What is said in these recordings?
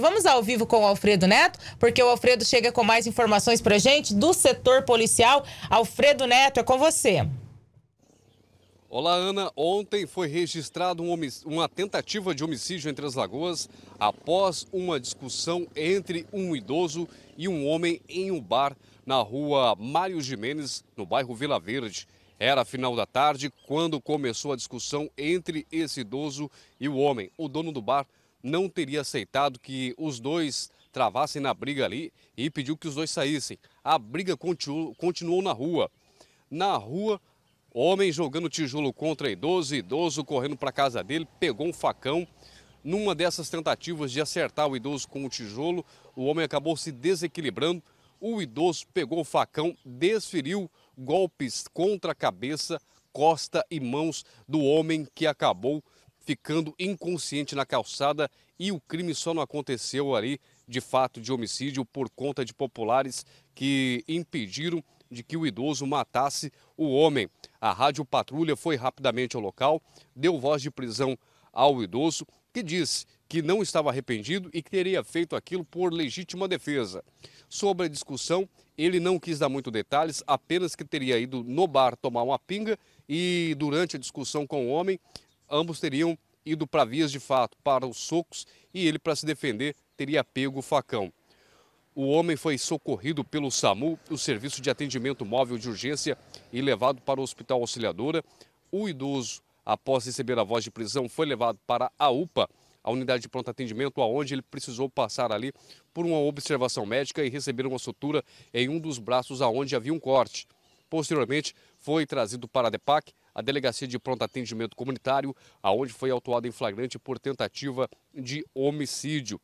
Vamos ao vivo com o Alfredo Neto, porque o Alfredo chega com mais informações para gente do setor policial. Alfredo Neto, é com você. Olá, Ana. Ontem foi registrado um uma tentativa de homicídio entre as lagoas após uma discussão entre um idoso e um homem em um bar na rua Mário Jimenez, no bairro Vila Verde. Era final da tarde quando começou a discussão entre esse idoso e o homem. O dono do bar não teria aceitado que os dois travassem na briga ali e pediu que os dois saíssem. A briga continuou, continuou na rua. Na rua, homem jogando tijolo contra idoso, idoso correndo para casa dele, pegou um facão. Numa dessas tentativas de acertar o idoso com o tijolo, o homem acabou se desequilibrando. O idoso pegou o facão, desferiu golpes contra a cabeça, costa e mãos do homem que acabou ficando inconsciente na calçada e o crime só não aconteceu ali de fato de homicídio por conta de populares que impediram de que o idoso matasse o homem. A rádio patrulha foi rapidamente ao local, deu voz de prisão ao idoso, que disse que não estava arrependido e que teria feito aquilo por legítima defesa. Sobre a discussão, ele não quis dar muito detalhes, apenas que teria ido no bar tomar uma pinga e durante a discussão com o homem, Ambos teriam ido para vias de fato, para os socos, e ele, para se defender, teria pego o facão. O homem foi socorrido pelo SAMU, o Serviço de Atendimento Móvel de Urgência, e levado para o Hospital Auxiliadora. O idoso, após receber a voz de prisão, foi levado para a UPA, a unidade de pronto atendimento, aonde ele precisou passar ali por uma observação médica e receber uma sutura em um dos braços aonde havia um corte. Posteriormente, foi trazido para a DEPAC, a Delegacia de Pronto Atendimento Comunitário, aonde foi autuado em flagrante por tentativa de homicídio.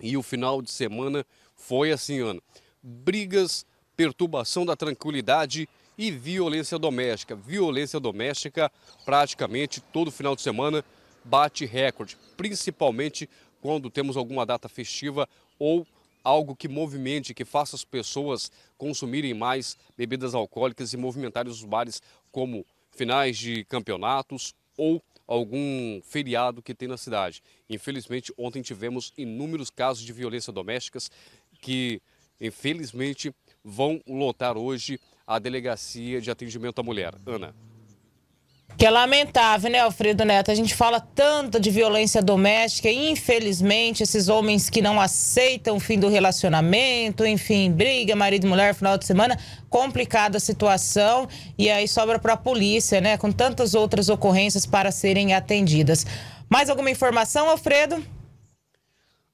E o final de semana foi assim, Ana. Brigas, perturbação da tranquilidade e violência doméstica. Violência doméstica praticamente todo final de semana bate recorde, principalmente quando temos alguma data festiva ou algo que movimente, que faça as pessoas consumirem mais bebidas alcoólicas e movimentarem os bares como finais de campeonatos ou algum feriado que tem na cidade. Infelizmente, ontem tivemos inúmeros casos de violência domésticas que, infelizmente, vão lotar hoje a delegacia de atendimento à mulher. Ana. Que é lamentável, né, Alfredo Neto? A gente fala tanto de violência doméstica e, infelizmente, esses homens que não aceitam o fim do relacionamento, enfim, briga, marido e mulher, final de semana, complicada a situação. E aí sobra para a polícia, né, com tantas outras ocorrências para serem atendidas. Mais alguma informação, Alfredo?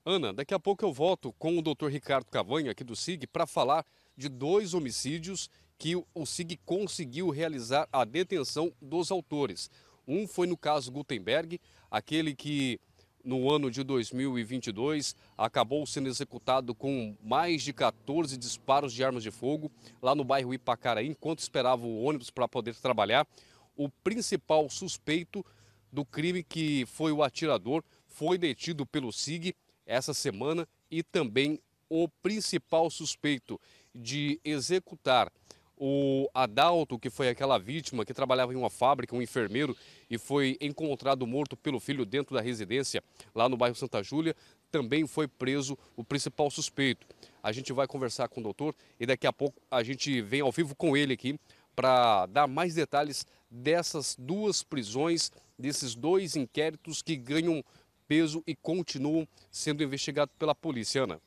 Ana, daqui a pouco eu volto com o doutor Ricardo Cavanha, aqui do SIG, para falar de dois homicídios que o SIG conseguiu realizar a detenção dos autores. Um foi no caso Gutenberg, aquele que no ano de 2022 acabou sendo executado com mais de 14 disparos de armas de fogo lá no bairro Ipacaraí, enquanto esperava o ônibus para poder trabalhar. O principal suspeito do crime, que foi o atirador, foi detido pelo SIG essa semana e também o principal suspeito de executar o Adalto, que foi aquela vítima que trabalhava em uma fábrica, um enfermeiro, e foi encontrado morto pelo filho dentro da residência lá no bairro Santa Júlia, também foi preso o principal suspeito. A gente vai conversar com o doutor e daqui a pouco a gente vem ao vivo com ele aqui para dar mais detalhes dessas duas prisões, desses dois inquéritos que ganham peso e continuam sendo investigados pela polícia. Ana.